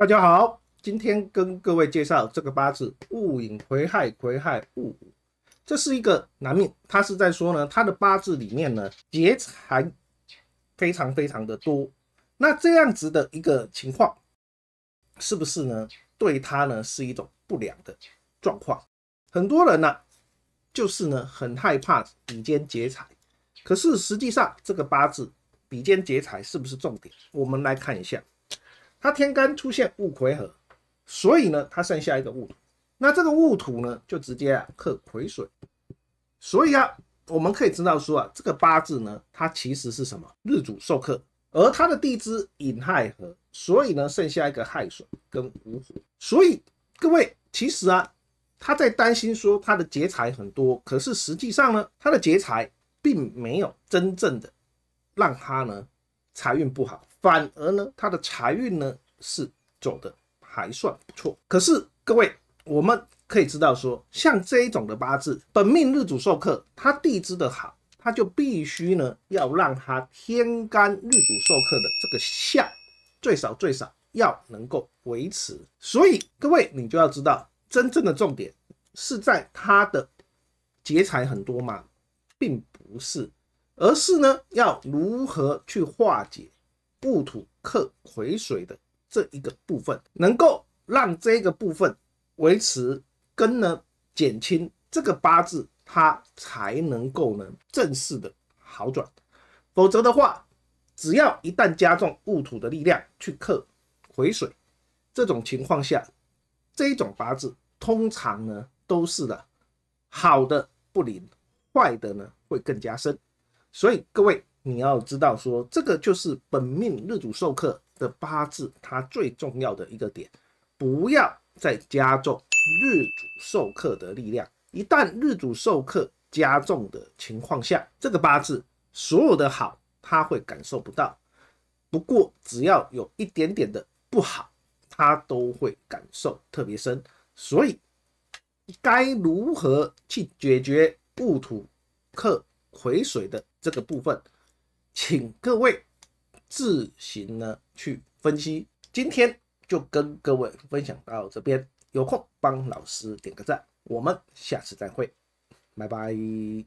大家好，今天跟各位介绍这个八字戊寅癸亥癸亥戊，这是一个男命，他是在说呢，他的八字里面呢劫财非常非常的多，那这样子的一个情况，是不是呢对他呢是一种不良的状况？很多人呢就是呢很害怕比肩劫财，可是实际上这个八字比肩劫财是不是重点？我们来看一下。他天干出现戊癸合，所以呢，他剩下一个戊土。那这个戊土呢，就直接啊克癸水。所以啊，我们可以知道说啊，这个八字呢，它其实是什么日主受克，而它的地支引亥合，所以呢，剩下一个亥水跟午火。所以各位，其实啊，他在担心说他的劫财很多，可是实际上呢，他的劫财并没有真正的让他呢财运不好。反而呢，他的财运呢是走的还算不错。可是各位，我们可以知道说，像这一种的八字，本命日主受克，他地支的好，他就必须呢要让他天干日主受克的这个相最少最少要能够维持。所以各位，你就要知道，真正的重点是在他的劫财很多吗？并不是，而是呢要如何去化解。戊土克癸水的这一个部分，能够让这个部分维持，根呢减轻这个八字，它才能够呢正式的好转。否则的话，只要一旦加重戊土的力量去克癸水，这种情况下，这种八字通常呢都是的，好的不灵，坏的呢会更加深。所以各位。你要知道，说这个就是本命日主受克的八字，它最重要的一个点，不要再加重日主受克的力量。一旦日主受克加重的情况下，这个八字所有的好，他会感受不到。不过，只要有一点点的不好，他都会感受特别深。所以，该如何去解决戊土克癸水的这个部分？请各位自行呢去分析，今天就跟各位分享到这边。有空帮老师点个赞，我们下次再会，拜拜。